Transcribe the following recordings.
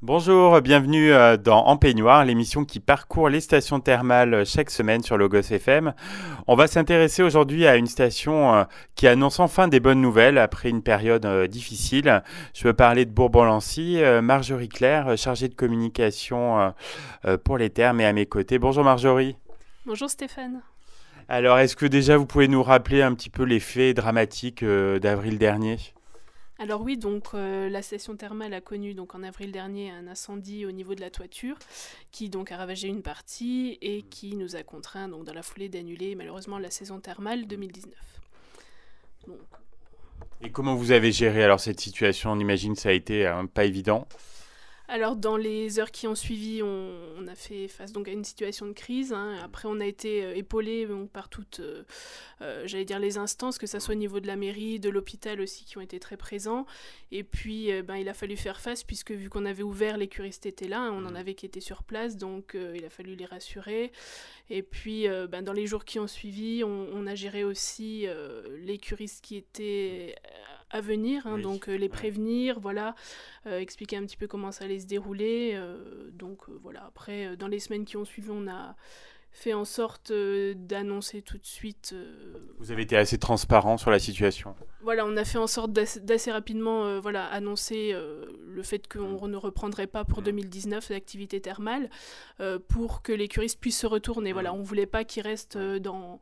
Bonjour, bienvenue euh, dans En Peignoir, l'émission qui parcourt les stations thermales euh, chaque semaine sur Logos FM. On va s'intéresser aujourd'hui à une station euh, qui annonce enfin des bonnes nouvelles après une période difficile. Je veux parler de Bourbon-Lancy, Marjorie Claire, chargée de communication pour les thermes, est à mes côtés. Bonjour Marjorie. Bonjour Stéphane. Alors, est-ce que déjà vous pouvez nous rappeler un petit peu les faits dramatiques d'avril dernier alors oui, donc euh, la session thermale a connu donc en avril dernier un incendie au niveau de la toiture qui donc a ravagé une partie et mmh. qui nous a contraint donc dans la foulée d'annuler malheureusement la saison thermale 2019. Mmh. Et comment vous avez géré alors cette situation On imagine que ça a été euh, pas évident. Alors dans les heures qui ont suivi, on, a fait face donc à une situation de crise. Hein. Après, on a été euh, épaulé par toutes, euh, euh, j'allais dire les instances, que ce soit au niveau de la mairie, de l'hôpital aussi, qui ont été très présents. Et puis, ben, il a fallu faire face puisque vu qu'on avait ouvert, les curistes étaient là, on en mmh. avait qui étaient sur place, donc il a fallu les rassurer. Et puis, ben, dans les jours qui ont suivi, on, on a géré aussi les curistes qui étaient à venir, hein, donc euh, les prévenir, voilà, euh, expliquer un petit peu comment ça allait se dérouler. Euh, donc voilà, après, dans les semaines qui ont suivi, on a fait en sorte d'annoncer tout de suite. Vous avez été assez transparent sur la situation. Voilà, on a fait en sorte d'assez rapidement voilà, annoncer le fait qu'on mm. ne reprendrait pas pour 2019 mm. l'activité thermale pour que les curistes puissent se retourner. Voilà, mm. on ne voulait pas qu'ils restent dans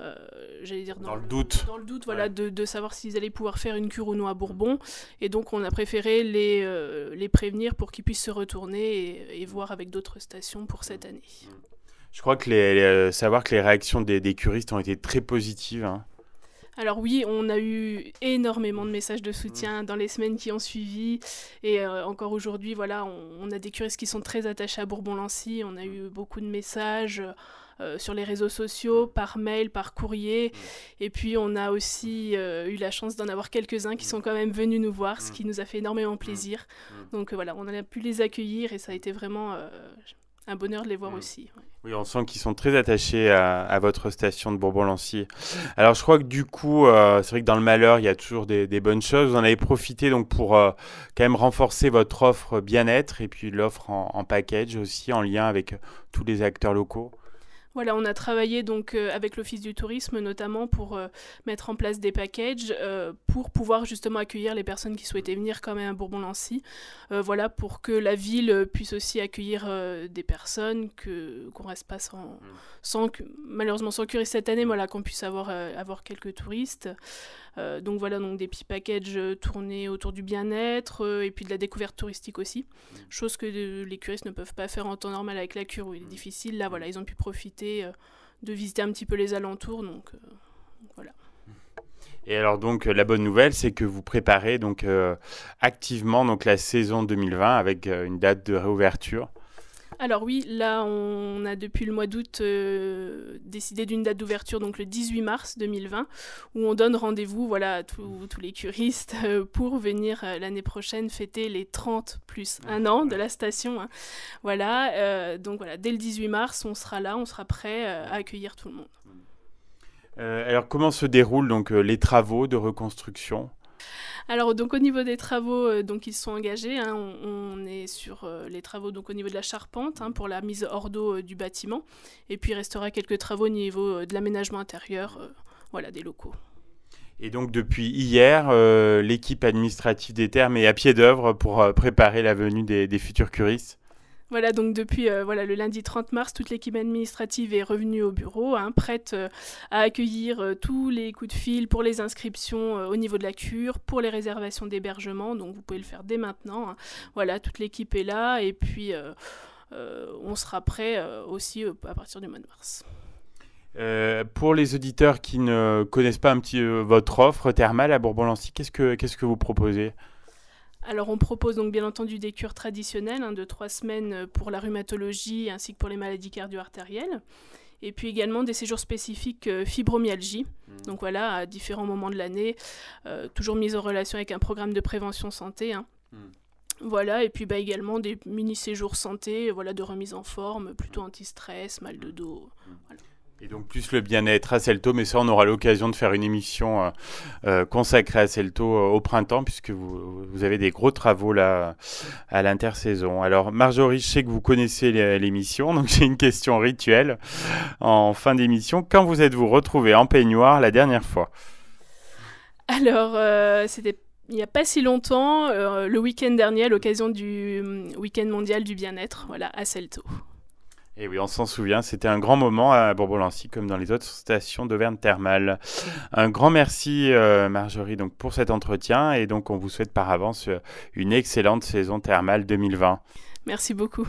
euh, j'allais dire dans, le doute, dans le doute, voilà, de, savoir s'ils allaient pouvoir faire une cure ou non à Bourbon. Et donc on a préféré les, euh, les prévenir pour qu'ils puissent se retourner et, voir avec d'autres stations pour cette mm. année. Je crois que les, euh, savoir que les réactions des, curistes ont été très positives. Hein. Alors oui, on a eu énormément de messages de soutien mm. dans les semaines qui ont suivi. Et encore aujourd'hui, voilà, on, on, a des curistes qui sont très attachés à Bourbon-Lancy. On a mm. eu beaucoup de messages. Euh, sur les réseaux sociaux, par mail, par courrier. Et puis on a aussi euh, eu la chance d'en avoir quelques-uns qui mm. sont quand même venus nous voir, ce mm. qui nous a fait énormément mm. plaisir. Donc euh, voilà, on a pu les accueillir et ça a été vraiment un bonheur de les voir aussi. Oui, on sent qu'ils sont très attachés à, votre station de Bourbon-Lancy. Alors, je crois que du coup, c'est vrai que dans le malheur, il y a toujours des, bonnes choses. Vous en avez profité donc pour quand même renforcer votre offre bien-être et puis l'offre en, package aussi en lien avec tous les acteurs locaux. Voilà, on a travaillé donc euh, avec l'Office du tourisme notamment pour euh, mettre en place des packages euh, pour pouvoir justement accueillir les personnes qui souhaitaient venir quand même à Bourbon-Lancy. voilà, pour que la ville puisse aussi accueillir des personnes, que, qu'on reste pas sans, mm. sans malheureusement sans curie cette année, mm. voilà, qu'on puisse avoir, avoir quelques touristes. donc voilà, donc des petits packages tournés autour du bien-être et puis de la découverte touristique aussi. Mm. Chose que les curistes ne peuvent pas faire en temps normal avec la cure où il est difficile. Là, voilà, ils ont pu profiter euh, de visiter un petit peu les alentours. Euh, Et alors donc euh, la bonne nouvelle, c'est que vous préparez donc activement donc la saison 2020 avec une date de réouverture. Alors oui, là on a depuis le mois d'août euh, décidé d'une date d'ouverture, donc le 18 mars 2020, où on donne rendez-vous voilà, à tous les curistes euh, pour venir euh, l'année prochaine fêter les 30 plus un an de la station. Hein. Voilà, donc voilà, dès le 18 mars on sera là, on sera prêt à accueillir tout le monde. alors comment se déroulent donc les travaux de reconstruction alors donc au niveau des travaux euh, donc ils sont engagés, hein. on, est sur euh, les travaux donc au niveau de la charpente hein, pour la mise hors d'eau euh, du bâtiment et puis il restera quelques travaux au niveau de l'aménagement intérieur, voilà des locaux. Et donc depuis hier, l'équipe administrative des termes est à pied d'œuvre pour préparer la venue des, des futurs curistes voilà, donc depuis euh, le lundi 30 mars, toute l'équipe administrative est revenue au bureau, hein, prête euh, à accueillir euh, tous les coups de fil pour les inscriptions au niveau de la cure, pour les réservations d'hébergement, donc vous pouvez le faire dès maintenant. Hein. Voilà, toute l'équipe est là et puis on sera prêt aussi à partir du mois de mars. pour les auditeurs qui ne connaissent pas un petit votre offre thermale à Bourbon-Lancy, qu'est-ce que, qu'est-ce que vous proposez alors on propose donc bien entendu des cures traditionnelles hein, de trois semaines euh, pour la rhumatologie ainsi que pour les maladies cardio-artérielles. Et puis également des séjours spécifiques euh, fibromyalgie. Mmh. Donc voilà, à différents moments de l'année, euh, toujours mise en relation avec un programme de prévention santé. Hein. Mmh. Voilà, et puis bah, également des mini-séjours santé, voilà, de remise en forme, plutôt anti-stress, mal de mmh. dos. Et donc plus le bien-être à Celto, mais ça on aura l'occasion de faire une émission euh, euh, consacrée à Celto euh, au printemps, puisque vous, avez des gros travaux là à l'intersaison. Alors Marjorie, je sais que vous connaissez l'émission, donc j'ai une question rituelle en fin d'émission. Quand vous êtes-vous retrouvée en peignoir la dernière fois Alors c'était il n'y a pas si longtemps, le week-end dernier, à l'occasion du hum, week-end mondial du bien-être, voilà, à Celto. Et oui, on s'en souvient, c'était un grand moment à Bourbon-Lancy comme dans les autres stations d'Auvergne thermale. Un grand merci euh, Marjorie donc pour cet entretien et donc on vous souhaite par avance euh, une excellente saison thermale 2020. Merci beaucoup.